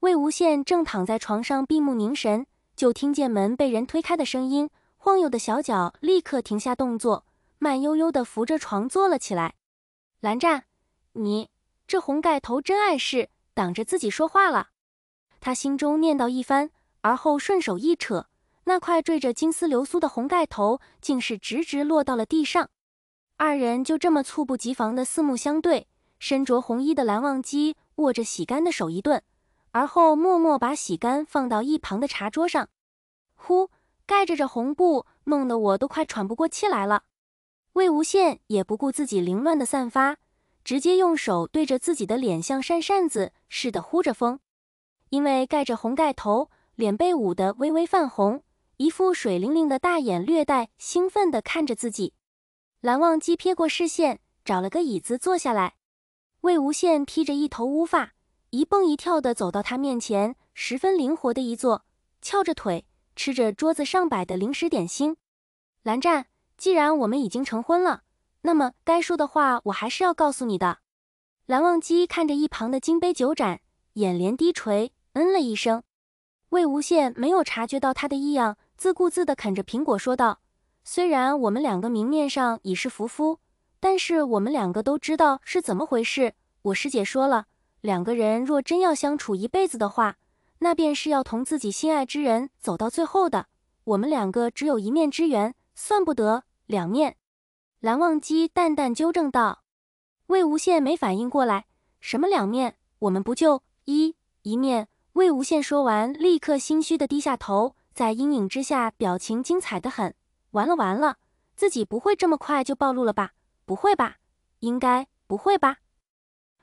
魏无羡正躺在床上闭目凝神，就听见门被人推开的声音，晃悠的小脚立刻停下动作，慢悠悠的扶着床坐了起来。蓝湛，你这红盖头真碍事，挡着自己说话了。他心中念叨一番，而后顺手一扯，那块缀着金丝流苏的红盖头竟是直直落到了地上。二人就这么猝不及防的四目相对，身着红衣的蓝忘机握着洗干的手一顿。而后默默把洗干放到一旁的茶桌上，呼，盖着这红布，弄得我都快喘不过气来了。魏无羡也不顾自己凌乱的散发，直接用手对着自己的脸，像扇扇子似的呼着风。因为盖着红盖头，脸被捂得微微泛红，一副水灵灵的大眼略带兴奋地看着自己。蓝忘机瞥过视线，找了个椅子坐下来。魏无羡披着一头乌发。一蹦一跳地走到他面前，十分灵活的一坐，翘着腿吃着桌子上摆的零食点心。蓝湛，既然我们已经成婚了，那么该说的话我还是要告诉你的。蓝忘机看着一旁的金杯酒盏，眼帘低垂，嗯了一声。魏无羡没有察觉到他的异样，自顾自地啃着苹果说道：“虽然我们两个明面上已是夫夫，但是我们两个都知道是怎么回事。我师姐说了。”两个人若真要相处一辈子的话，那便是要同自己心爱之人走到最后的。我们两个只有一面之缘，算不得两面。”蓝忘机淡淡纠正道。魏无羡没反应过来，什么两面？我们不就一一面？魏无羡说完，立刻心虚的低下头，在阴影之下，表情精彩的很。完了完了，自己不会这么快就暴露了吧？不会吧？应该不会吧？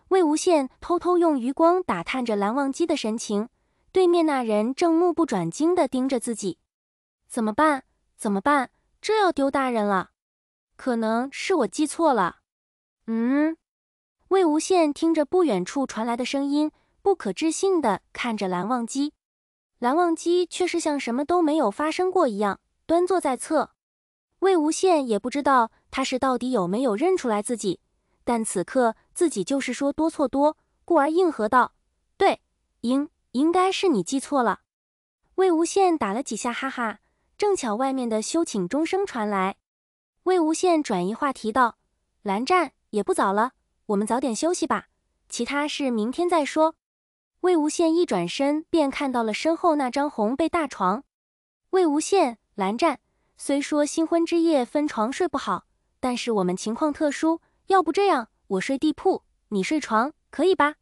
魏无羡偷偷用余光打探着蓝忘机的神情，对面那人正目不转睛地盯着自己，怎么办？怎么办？这要丢大人了！可能是我记错了。嗯。魏无羡听着不远处传来的声音，不可置信地看着蓝忘机，蓝忘机却是像什么都没有发生过一样，端坐在侧。魏无羡也不知道他是到底有没有认出来自己，但此刻。自己就是说多错多，故而应和道：“对，应应该是你记错了。”魏无羡打了几下哈哈，正巧外面的休寝钟声传来。魏无羡转移话题道：“蓝湛，也不早了，我们早点休息吧，其他事明天再说。”魏无羡一转身便看到了身后那张红被大床。魏无羡、蓝湛虽说新婚之夜分床睡不好，但是我们情况特殊，要不这样。我睡地铺，你睡床，可以吧？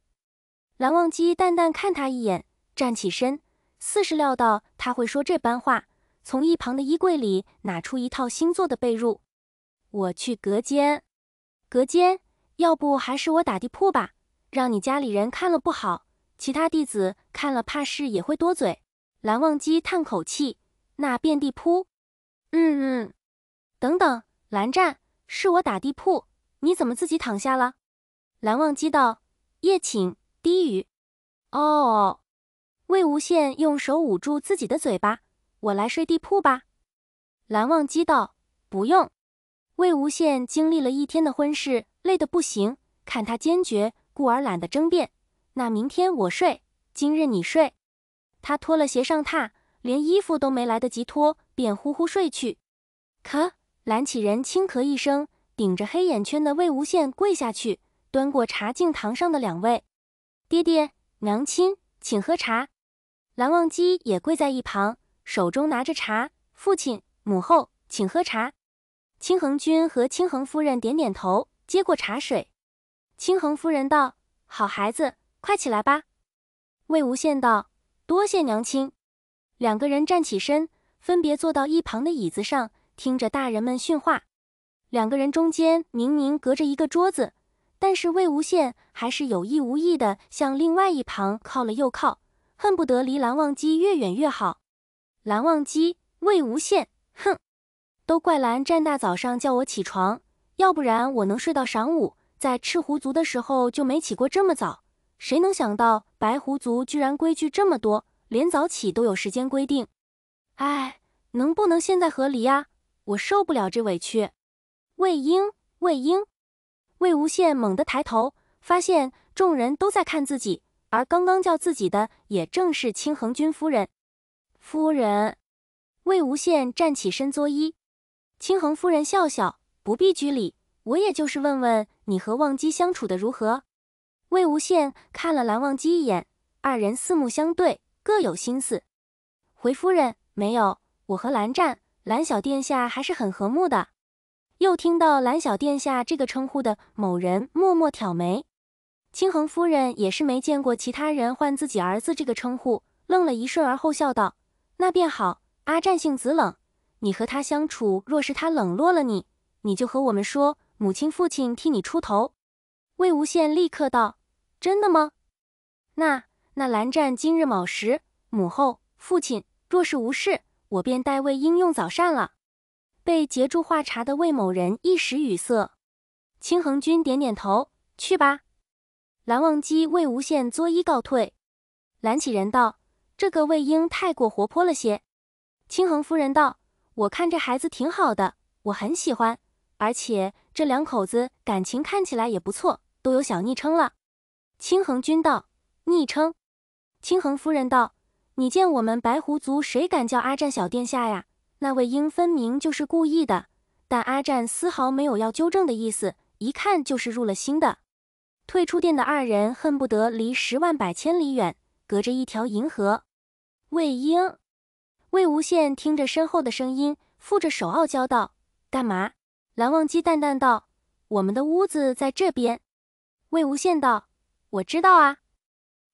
蓝忘机淡淡看他一眼，站起身，似是料到他会说这般话，从一旁的衣柜里拿出一套新做的被褥。我去隔间，隔间，要不还是我打地铺吧？让你家里人看了不好，其他弟子看了怕是也会多嘴。蓝忘机叹口气，那遍地铺，嗯嗯，等等，蓝湛，是我打地铺。你怎么自己躺下了？蓝忘机道：“夜寝低语。”哦。魏无羡用手捂住自己的嘴巴：“我来睡地铺吧。”蓝忘机道：“不用。”魏无羡经历了一天的婚事，累得不行，看他坚决，故而懒得争辩。那明天我睡，今日你睡。他脱了鞋上榻，连衣服都没来得及脱，便呼呼睡去。咳！蓝启仁轻咳一声。顶着黑眼圈的魏无羡跪下去，端过茶敬堂上的两位，爹爹、娘亲，请喝茶。蓝忘机也跪在一旁，手中拿着茶，父亲、母后，请喝茶。青恒君和青恒夫人点点头，接过茶水。青恒夫人道：“好孩子，快起来吧。”魏无羡道：“多谢娘亲。”两个人站起身，分别坐到一旁的椅子上，听着大人们训话。两个人中间明明隔着一个桌子，但是魏无羡还是有意无意地向另外一旁靠了又靠，恨不得离蓝忘机越远越好。蓝忘机，魏无羡，哼！都怪蓝湛大早上叫我起床，要不然我能睡到晌午。在赤狐族的时候就没起过这么早，谁能想到白狐族居然规矩这么多，连早起都有时间规定？哎，能不能现在和离呀？我受不了这委屈。魏婴，魏婴，魏无羡猛地抬头，发现众人都在看自己，而刚刚叫自己的也正是青衡君夫人。夫人，魏无羡站起身作揖。青衡夫人笑笑，不必拘礼，我也就是问问你和忘机相处的如何。魏无羡看了蓝忘机一眼，二人四目相对，各有心思。回夫人，没有，我和蓝湛、蓝小殿下还是很和睦的。又听到“蓝小殿下”这个称呼的某人默默挑眉，清恒夫人也是没见过其他人唤自己儿子这个称呼，愣了一瞬，而后笑道：“那便好。阿湛性子冷，你和他相处，若是他冷落了你，你就和我们说，母亲、父亲替你出头。”魏无羡立刻道：“真的吗？那……那蓝湛今日卯时，母后、父亲若是无事，我便代魏婴用早膳了。”被截住话茬的魏某人一时语塞，清恒君点点头，去吧。蓝忘机、魏无羡作揖告退。蓝启人道：“这个魏婴太过活泼了些。”清恒夫人道：“我看这孩子挺好的，我很喜欢，而且这两口子感情看起来也不错，都有小昵称了。”清恒君道：“昵称？”清恒夫人道：“你见我们白狐族谁敢叫阿占小殿下呀？”那魏婴分明就是故意的，但阿湛丝毫没有要纠正的意思，一看就是入了心的。退出店的二人恨不得离十万百千里远，隔着一条银河。魏婴、魏无羡听着身后的声音，负着手傲娇道：“干嘛？”蓝忘机淡淡道：“我们的屋子在这边。”魏无羡道：“我知道啊。”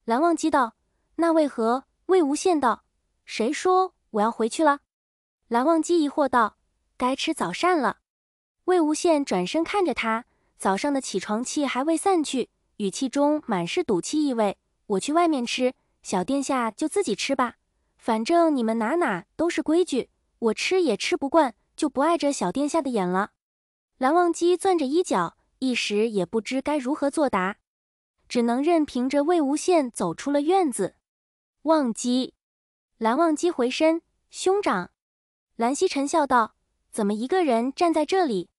蓝忘机道：“那为何？”魏无羡道：“谁说我要回去了？”蓝忘机疑惑道：“该吃早膳了。”魏无羡转身看着他，早上的起床气还未散去，语气中满是赌气意味：“我去外面吃，小殿下就自己吃吧。反正你们哪哪都是规矩，我吃也吃不惯，就不碍着小殿下的眼了。”蓝忘机攥着衣角，一时也不知该如何作答，只能任凭着魏无羡走出了院子。忘机，蓝忘机回身，兄长。蓝曦臣笑道：“怎么一个人站在这里？”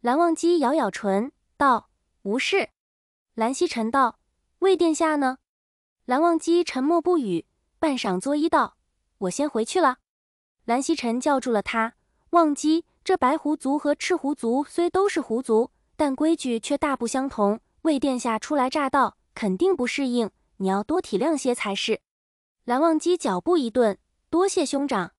蓝忘机咬咬唇道：“无事。”蓝曦臣道：“魏殿下呢？”蓝忘机沉默不语，半晌作揖道：“我先回去了。”蓝曦臣叫住了他：“忘机，这白狐族和赤狐族虽都是狐族，但规矩却大不相同。魏殿下初来乍到，肯定不适应，你要多体谅些才是。”蓝忘机脚步一顿，多谢兄长。